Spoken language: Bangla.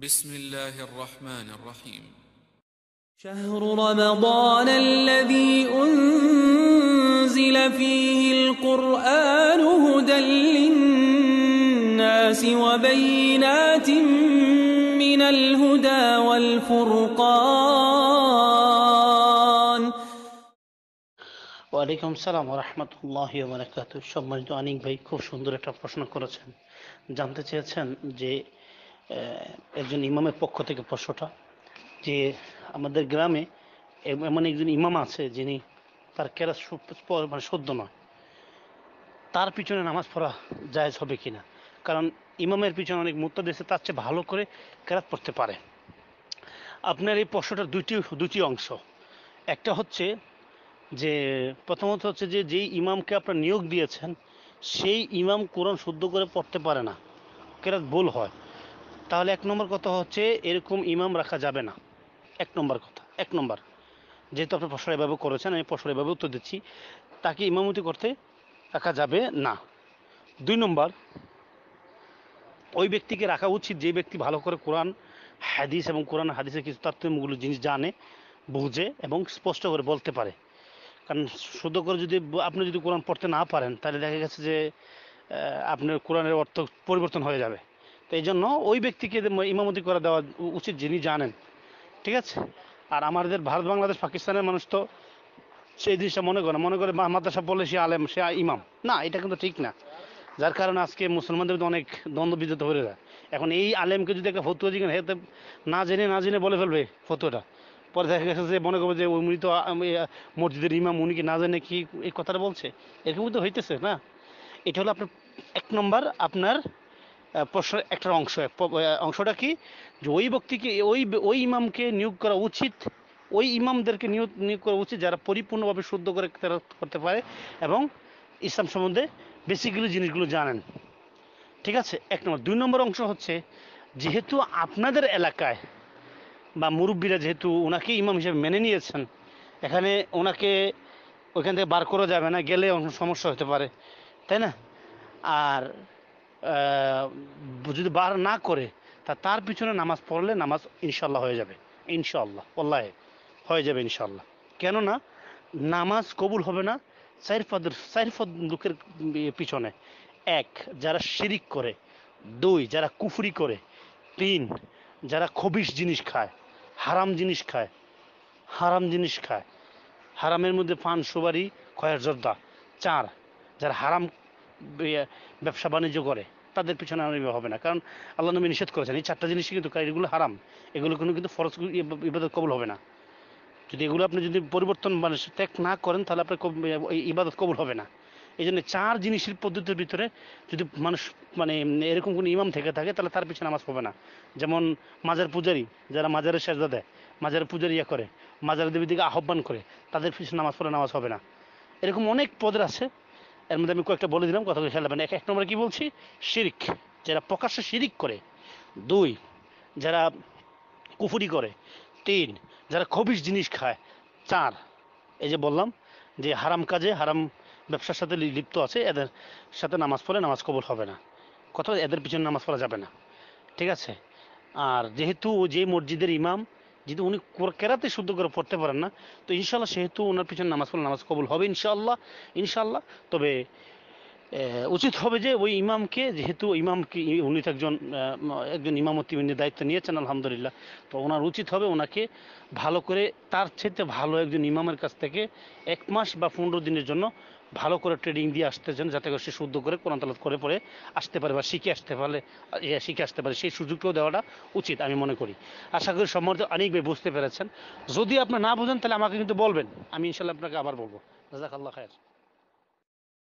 بسم الله الرحمن الرحيم شهر رمضان الذي أنزل فيه القرآن هدى للناس وبينات من الهدى والفرقان وعليكم السلام ورحمة الله وبركاته شب مجدو آنين بھائی خوب شندر اٹھا پرشن کرو چھن جانتے چھن একজন ইমামের পক্ষ থেকে প্রশ্নটা যে আমাদের গ্রামে এমন একজন ইমাম আছে যিনি তার কেরাত মানে সদ্য নয় তার পিছনে নামাজ পড়া জায়েজ হবে কি না কারণ ইমামের পিছনে অনেক মুক্তা দিয়েছে তার চেয়ে ভালো করে কেরাত পড়তে পারে আপনার এই প্রশ্নটার দুটি দুটি অংশ একটা হচ্ছে যে প্রথমত হচ্ছে যে যেই ইমামকে আপনার নিয়োগ দিয়েছেন সেই ইমাম কোরআন শুদ্ধ করে পড়তে পারে না কেরাত ভুল হয় তাহলে এক নম্বর কথা হচ্ছে এরকম ইমাম রাখা যাবে না এক নম্বর কথা এক নম্বর যেহেতু আপনি প্রশ্ন এভাবে করেছেন আমি প্রশ্ন এভাবে উত্তর দিচ্ছি তাকে ইমামতি করতে রাখা যাবে না দুই নম্বর ওই ব্যক্তিকে রাখা উচিত যে ব্যক্তি ভালো করে কোরআন হাদিস এবং কোরআন হাদিসের কিছু তাত্ত্বিকগুলো জিনিস জানে বুঝে এবং স্পষ্ট করে বলতে পারে কারণ শুদ্ধ করে যদি আপনি যদি কোরআন পড়তে না পারেন তাহলে দেখা গেছে যে আপনার কোরআনের অর্থ পরিবর্তন হয়ে যাবে তো এই জন্য ওই ব্যক্তিকে ইমামতি করে দেওয়া উচিত যিনি জানেন ঠিক আছে আর আমাদের ভারত বাংলাদেশ পাকিস্তানের মানুষ তো সেই জিনিসটা মনে করে মনে করে মাদ্রাসা বলে সে আলেম সে ইমাম না এটা কিন্তু ঠিক না যার কারণে আজকে মুসলমানদের মধ্যে অনেক দ্বন্দ্ব বিদ্যুৎ হয়ে যায় এখন এই আলেমকে যদি একটা ফতুয়া জিজ্ঞেস হেতে না জেনে না জেনে বলে ফেলবে ফতুয়াটা পরে দেখা গেছে যে মনে করবে যে উনি তো মসজিদের ইমাম উনি কি না জানে কি এই কথাটা বলছে এরকম তো হইতেছে না এটা হলো আপনার এক নম্বর আপনার প্রশ্নের একটা অংশ অংশটা কি যে ওই ব্যক্তিকে ওই ওই ইমামকে নিয়োগ করা উচিত ওই ইমামদেরকে নিয়োগ নিয়োগ করা উচিত যারা পরিপূর্ণভাবে শুদ্ধ করে তারা করতে পারে এবং ইসলাম সম্বন্ধে বেসিক্যালি জিনিসগুলো জানেন ঠিক আছে এক নম্বর দুই নম্বর অংশ হচ্ছে যেহেতু আপনাদের এলাকায় বা মুরব্বীরা যেহেতু ওনাকে ইমাম হিসেবে মেনে নিয়েছেন এখানে ওনাকে ওইখান থেকে বার করা যাবে না গেলে অন্য সমস্যা হতে পারে তাই না আর যদি বার না করে তা তার পিছনে নামাজ পড়লে নামাজ ইনশাল্লাহ হয়ে যাবে ইনশাল্লাহ আল্লাহ হয়ে যাবে ইনশাল্লাহ কেননা নামাজ কবুল হবে না সাইরফাদের সাইরফদ লোকের পিছনে এক যারা শিরিক করে দুই যারা কুফরি করে তিন যারা খবিস জিনিস খায় হারাম জিনিস খায় হারাম জিনিস খায় হারামের মধ্যে পান সুবারি খয়ের জর্দা চার যারা হারাম ব্যবসা বাণিজ্য করে তাদের পিছনে আমি হবে না কারণ আল্লাহ নবী নিষেধ করেছেন এই চারটা জিনিস কিন্তু এগুলো হারাম এগুলো কোনো কিন্তু ফরজ ইবাদত কবল হবে না যদি এগুলো আপনি যদি পরিবর্তন মানে ত্যাগ না করেন তাহলে আপনার ইবাদত কবুল হবে না এই জন্য চার জিনিসের পদ্ধতির ভিতরে যদি মানুষ মানে এরকম কোনো ইমাম থেকে থাকে তাহলে তার পিছনে নামাজ পাবে না যেমন মাজার পূজারি যারা মাজারের সেজদা দেয় মাজারের পূজারি ইয়ে করে মাজার দেবীর দিকে আহ্বান করে তাদের পিছনে নামাজ পড়ে নামাজ হবে না এরকম অনেক পদের আছে এর মধ্যে আমি কয়েকটা বলে দিলাম কথাগুলো খেয়াল রাখবেন এক এক নম্বরে কী বলছি শিরিক যারা প্রকাশ্যে শিরিক করে দুই যারা কুফুরি করে তিন যারা খবিস জিনিস খায় চার এই যে বললাম যে হারাম কাজে হারাম ব্যবসার সাথে লিপ্ত আছে এদের সাথে নামাজ পড়ে নামাজ কবুল হবে না কথা এদের পিছনে নামাজ পড়া যাবে না ঠিক আছে আর যেহেতু যে মসজিদের ইমাম যদি উনি কেরাতে শুদ্ধ করে পড়তে পারেন না তো ইনশাল্লাহ সেহেতু ওনার পিছনে নামাজ পড়লে নামাজ কবুল হবে ইনশাল্লাহ ইনশাল্লাহ তবে উচিত হবে যে ওই ইমামকে যেহেতু ইমামকে উনি তো একজন একজন ইমামতি উনি দায়িত্ব নিয়েছেন আলহামদুলিল্লাহ তো ওনার উচিত হবে ওনাকে ভালো করে তার চেয়ে ভালো একজন ইমামের কাছ থেকে এক মাস বা পনেরো দিনের জন্য ভালো করে ট্রেনিং দিয়ে আসতেছেন যাতে করে সে শুদ্ধ করে কোরআন তালাত করে পরে আসতে পারে বা শিখে আসতে পারলে শিখে আসতে পারে সেই সুযোগটাও দেওয়াটা উচিত আমি মনে করি আশা করি সম্মত অনেক ভাই বুঝতে পেরেছেন যদি আপনি না বোঝেন তাহলে আমাকে কিন্তু বলবেন আমি ইনশাল্লাহ আপনাকে আবার বলবো রাজাক আল্লাহ খায়ের